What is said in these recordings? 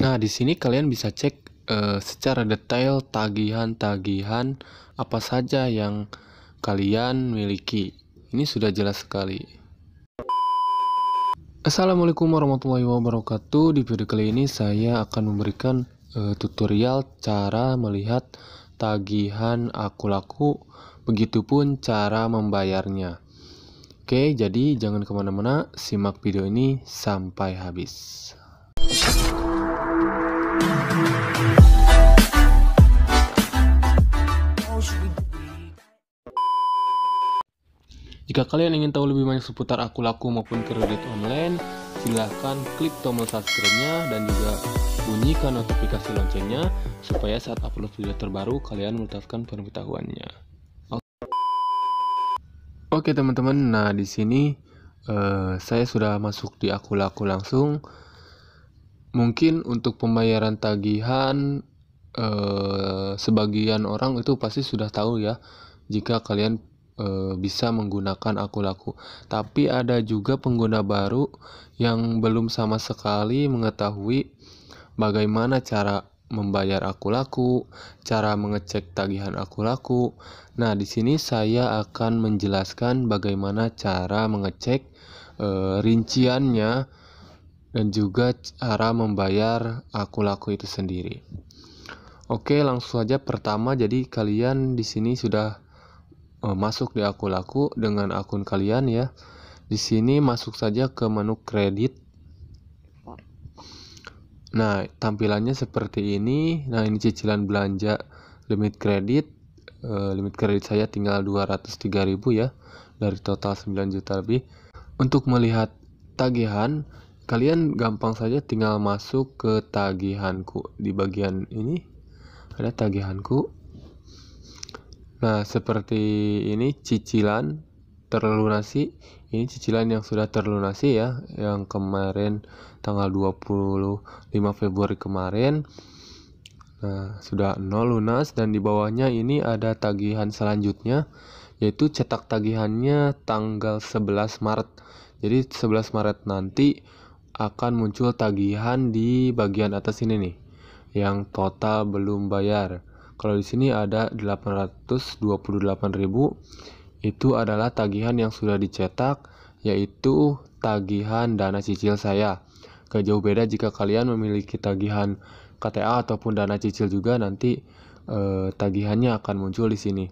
Nah, di sini kalian bisa cek uh, secara detail tagihan-tagihan apa saja yang kalian miliki. Ini sudah jelas sekali. Assalamualaikum warahmatullahi wabarakatuh. Di video kali ini saya akan memberikan uh, tutorial cara melihat tagihan aku laku, begitupun cara membayarnya. Oke, jadi jangan kemana-mana, simak video ini sampai habis. Jika kalian ingin tahu lebih banyak seputar aku laku maupun kredit online, silahkan klik tombol subscribe-nya dan juga bunyikan notifikasi loncengnya supaya saat upload video terbaru kalian mendapatkan pemberitahuannya. Oke teman-teman, nah di sini uh, saya sudah masuk di aku laku langsung. Mungkin untuk pembayaran tagihan uh, sebagian orang itu pasti sudah tahu ya jika kalian e, bisa menggunakan aku laku. Tapi ada juga pengguna baru yang belum sama sekali mengetahui bagaimana cara membayar aku laku, cara mengecek tagihan aku laku. Nah, di sini saya akan menjelaskan bagaimana cara mengecek e, rinciannya dan juga cara membayar aku laku itu sendiri. Oke, langsung aja. pertama jadi kalian di sini sudah Eh, masuk di akun aku dengan akun kalian ya. Di sini masuk saja ke menu kredit. Nah, tampilannya seperti ini. Nah, ini cicilan belanja limit kredit. Uh, limit kredit saya tinggal 203.000 ya dari total 9 juta lebih. Untuk melihat tagihan, kalian gampang saja tinggal masuk ke tagihanku di bagian ini. Ada tagihanku. Nah, seperti ini cicilan terlunasi. Ini cicilan yang sudah terlunasi ya, yang kemarin tanggal 25 Februari kemarin. Nah, sudah nol lunas dan di bawahnya ini ada tagihan selanjutnya yaitu cetak tagihannya tanggal 11 Maret. Jadi 11 Maret nanti akan muncul tagihan di bagian atas ini nih yang total belum bayar. Kalau di sini ada 828.000 itu adalah tagihan yang sudah dicetak yaitu tagihan dana cicil saya. Gak jauh beda jika kalian memiliki tagihan KTA ataupun dana cicil juga nanti e, tagihannya akan muncul di sini.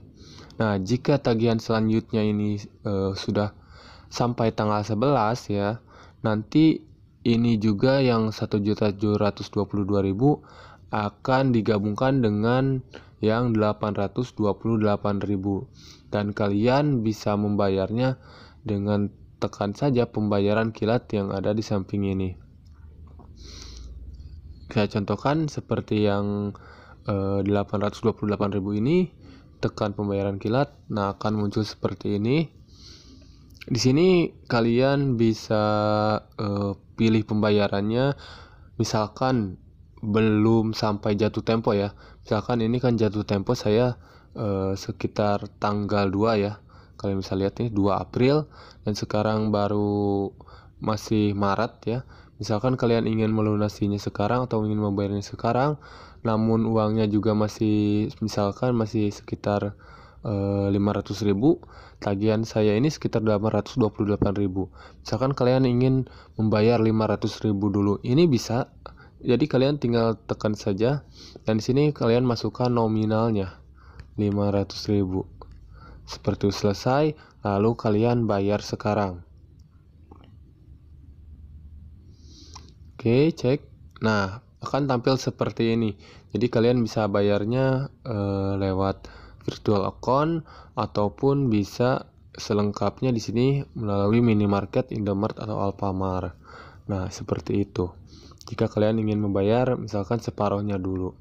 Nah, jika tagihan selanjutnya ini e, sudah sampai tanggal 11 ya, nanti ini juga yang 1.722.000 akan digabungkan dengan yang 828.000 dan kalian bisa membayarnya dengan tekan saja pembayaran kilat yang ada di samping ini. Saya contohkan seperti yang eh, 828.000 ini tekan pembayaran kilat nah akan muncul seperti ini. Di sini kalian bisa eh, pilih pembayarannya misalkan belum sampai jatuh tempo ya. Misalkan ini kan jatuh tempo saya eh, sekitar tanggal 2 ya. Kalian bisa lihat nih 2 April dan sekarang baru masih Maret ya. Misalkan kalian ingin melunasinya sekarang atau ingin membayarnya sekarang, namun uangnya juga masih misalkan masih sekitar eh, 500 ribu, tagihan saya ini sekitar 828.000 ribu. Misalkan kalian ingin membayar 500 ribu dulu, ini bisa jadi kalian tinggal tekan saja dan di sini kalian masukkan nominalnya 500.000. Seperti itu selesai, lalu kalian bayar sekarang. Oke, cek. Nah, akan tampil seperti ini. Jadi kalian bisa bayarnya e, lewat virtual account ataupun bisa selengkapnya di sini melalui minimarket, Indomart atau Alfamart. Nah, seperti itu jika kalian ingin membayar misalkan separohnya dulu.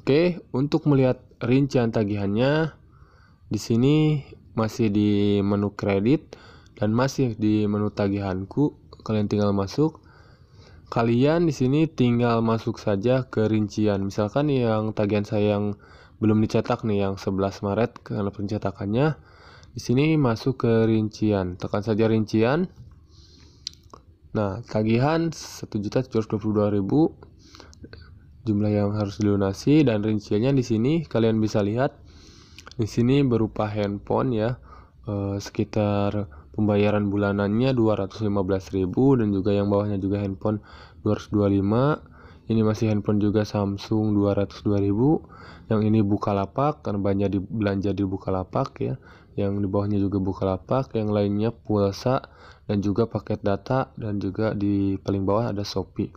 Oke, untuk melihat rincian tagihannya di sini masih di menu kredit dan masih di menu tagihanku. Kalian tinggal masuk. Kalian di sini tinggal masuk saja ke rincian. Misalkan yang tagihan saya yang belum dicetak nih yang 11 Maret karena pencetakannya. Di sini masuk ke rincian. Tekan saja rincian. Nah, tagihan 1.722.000 jumlah yang harus dilunasi dan rinciannya di sini kalian bisa lihat di sini berupa handphone ya eh, sekitar pembayaran bulanannya 215.000 dan juga yang bawahnya juga handphone 225 ini masih handphone juga Samsung 202.000 yang ini Bukalapak karena banyak di belanja di Bukalapak ya yang di bawahnya juga Bukalapak yang lainnya pulsa dan juga paket data dan juga di paling bawah ada Shopee.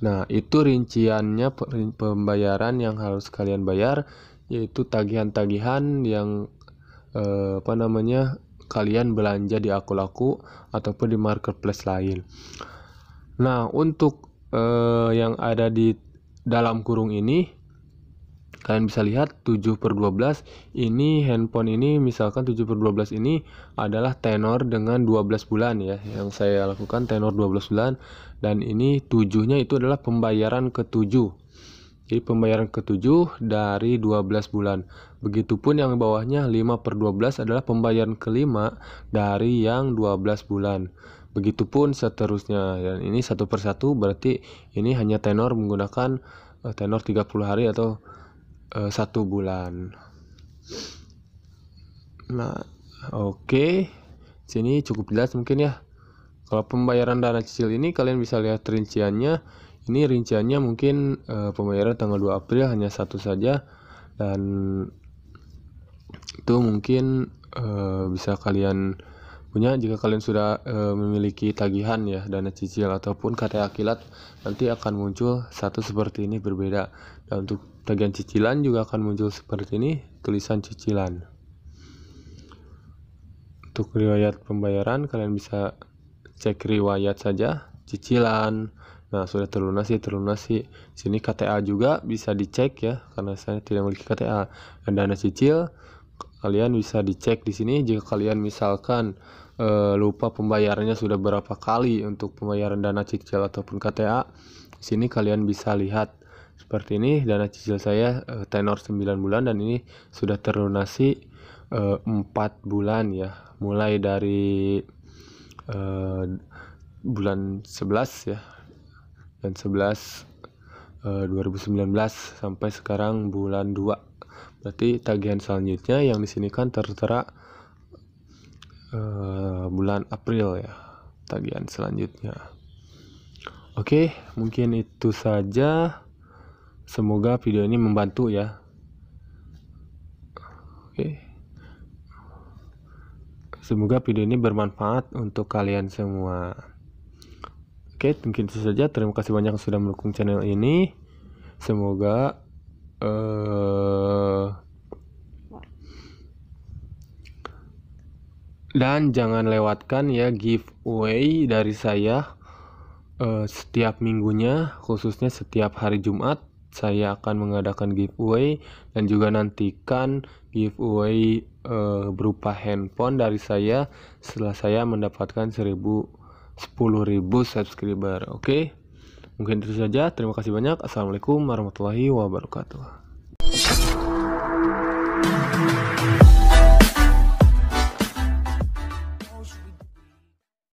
Nah, itu rinciannya pembayaran yang harus kalian bayar yaitu tagihan-tagihan yang eh, apa namanya? kalian belanja di Akulaku laku ataupun di marketplace lain. Nah, untuk eh, yang ada di dalam kurung ini kalian bisa lihat 7 per 12 ini handphone ini misalkan 7 per 12 ini adalah tenor dengan 12 bulan ya yang saya lakukan tenor 12 bulan dan ini tujuhnya itu adalah pembayaran ketujuh jadi pembayaran ketujuh dari 12 bulan begitupun yang bawahnya 5 per 12 adalah pembayaran kelima dari yang 12 bulan begitupun seterusnya dan ini satu persatu berarti ini hanya tenor menggunakan eh, tenor 30 hari atau uh, satu bulan nah oke okay. sini cukup jelas mungkin ya kalau pembayaran dana cicil ini kalian bisa lihat rinciannya ini rinciannya mungkin uh, pembayaran tanggal 2 April hanya satu saja dan itu mungkin uh, bisa kalian punya jika kalian sudah e, memiliki tagihan ya dana cicil ataupun kta kilat nanti akan muncul satu seperti ini berbeda dan untuk tagihan cicilan juga akan muncul seperti ini tulisan cicilan untuk riwayat pembayaran kalian bisa cek riwayat saja cicilan nah sudah terlunasi terlunasi sini KTA juga bisa dicek ya karena saya tidak memiliki KTA dan dana cicil kalian bisa dicek di sini jika kalian misalkan e, lupa pembayarannya sudah berapa kali untuk pembayaran dana cicil ataupun KTA di sini kalian bisa lihat seperti ini dana cicil saya e, tenor 9 bulan dan ini sudah terlunasi e, eh, 4 bulan ya mulai dari e, bulan 11 ya dan 11 e, 2019 sampai sekarang bulan 2 berarti tagihan selanjutnya yang di sini kan tertera uh, bulan April ya tagihan selanjutnya oke mungkin itu saja semoga video ini membantu ya oke semoga video ini bermanfaat untuk kalian semua oke mungkin itu saja terima kasih banyak sudah mendukung channel ini semoga Eh, dan jangan lewatkan ya giveaway dari saya uh, setiap minggunya khususnya setiap hari Jumat saya akan mengadakan giveaway dan juga nantikan giveaway uh, berupa handphone dari saya setelah saya mendapatkan 1000 10.000 subscriber. Oke. Okay? Mungkin itu saja. Terima kasih banyak. Assalamualaikum warahmatullahi wabarakatuh.